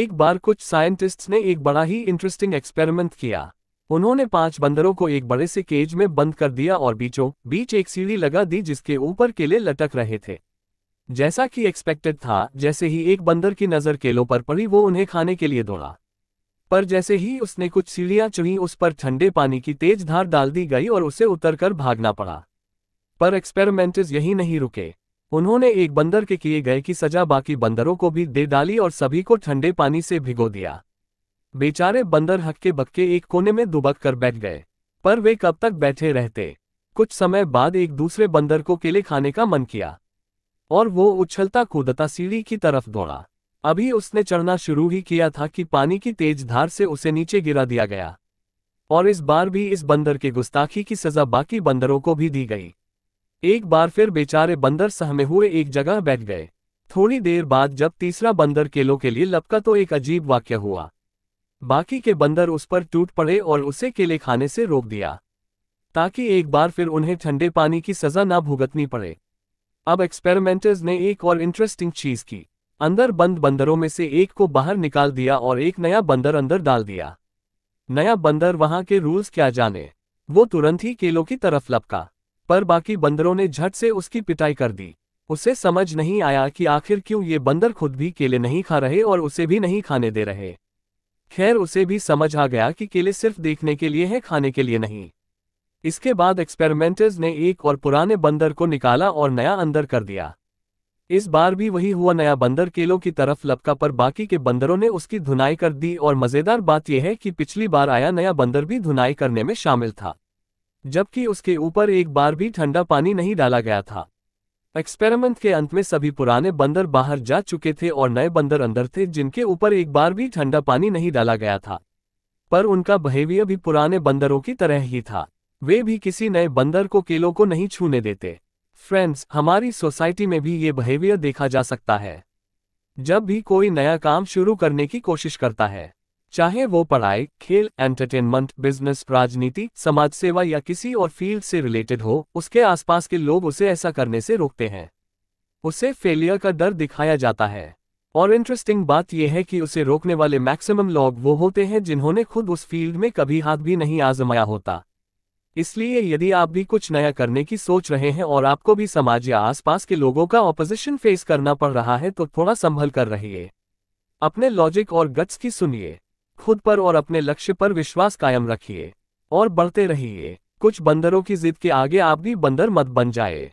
एक बार कुछ साइंटिस्ट्स ने एक बड़ा ही इंटरेस्टिंग एक्सपेरिमेंट किया उन्होंने पांच बंदरों को एक बड़े से केज में बंद कर दिया और बीचों बीच एक सीढ़ी लगा दी जिसके ऊपर केले लटक रहे थे जैसा कि एक्सपेक्टेड था जैसे ही एक बंदर की नजर केलों पर पड़ी वो उन्हें खाने के लिए दौड़ा पर जैसे ही उसने कुछ सीढ़ियां चुनी उस पर ठंडे पानी की तेज धार डाल दी गई और उसे उतरकर भागना पड़ा पर एक्सपेरिमेंटर्स यही नहीं रुके उन्होंने एक बंदर के किए गए की सजा बाकी बंदरों को भी दे डाली और सभी को ठंडे पानी से भिगो दिया बेचारे बंदर हक्के बक्के एक कोने में दुबक कर बैठ गए पर वे कब तक बैठे रहते कुछ समय बाद एक दूसरे बंदर को केले खाने का मन किया और वो उछलता कूदता सीढ़ी की तरफ दौड़ा अभी उसने चढ़ना शुरू ही किया था कि पानी की तेज धार से उसे नीचे गिरा दिया गया और इस बार भी इस बंदर के गुस्ताखी की सजा बाकी बंदरों को भी दी गई एक बार फिर बेचारे बंदर सहमे हुए एक जगह बैठ गए थोड़ी देर बाद जब तीसरा बंदर केलों के लिए लपका तो एक अजीब वाक्य हुआ बाकी के बंदर उस पर टूट पड़े और उसे केले खाने से रोक दिया ताकि एक बार फिर उन्हें ठंडे पानी की सजा ना भुगतनी पड़े अब एक्सपेरिमेंटर्स ने एक और इंटरेस्टिंग चीज की अंदर बंद बंदरों में से एक को बाहर निकाल दिया और एक नया बंदर अंदर डाल दिया नया बंदर वहां के रूल्स क्या जाने वो तुरंत ही केलों की तरफ लपका पर बाकी बंदरों ने झट से उसकी पिटाई कर दी उसे समझ नहीं आया कि आखिर क्यों ये बंदर खुद भी केले नहीं खा रहे और उसे भी नहीं खाने दे रहे खैर उसे भी समझ आ गया कि केले सिर्फ देखने के लिए हैं खाने के लिए नहीं इसके बाद एक्सपेरिमेंटर्स ने एक और पुराने बंदर को निकाला और नया अंदर कर दिया इस बार भी वही हुआ नया बंदर केलों की तरफ लपका पर बाकी के बंदरों ने उसकी धुनाई कर दी और मज़ेदार बात यह है कि पिछली बार आया नया बंदर भी धुनाई करने में शामिल था जबकि उसके ऊपर एक बार भी ठंडा पानी नहीं डाला गया था एक्सपेरिमेंट के अंत में सभी पुराने बंदर बाहर जा चुके थे और नए बंदर अंदर थे जिनके ऊपर एक बार भी ठंडा पानी नहीं डाला गया था पर उनका बिहेवियर भी पुराने बंदरों की तरह ही था वे भी किसी नए बंदर को केलों को नहीं छूने देते फ्रेंड्स हमारी सोसाइटी में भी ये बिहेवियर देखा जा सकता है जब भी कोई नया काम शुरू करने की कोशिश करता है चाहे वो पढ़ाई खेल एंटरटेनमेंट बिजनेस राजनीति समाज सेवा या किसी और फील्ड से रिलेटेड हो उसके आसपास के लोग उसे ऐसा करने से रोकते हैं उसे फेलियर का डर दिखाया जाता है और इंटरेस्टिंग बात यह है कि उसे रोकने वाले मैक्सिमम लोग वो होते हैं जिन्होंने खुद उस फील्ड में कभी हाथ भी नहीं आजमाया होता इसलिए यदि आप भी कुछ नया करने की सोच रहे हैं और आपको भी समाज या आसपास के लोगों का ऑपोजिशन फेस करना पड़ रहा है तो थोड़ा संभल कर रहिए अपने लॉजिक और गट्स की सुनिए खुद पर और अपने लक्ष्य पर विश्वास कायम रखिए और बढ़ते रहिए कुछ बंदरों की जिद के आगे आप भी बंदर मत बन जाए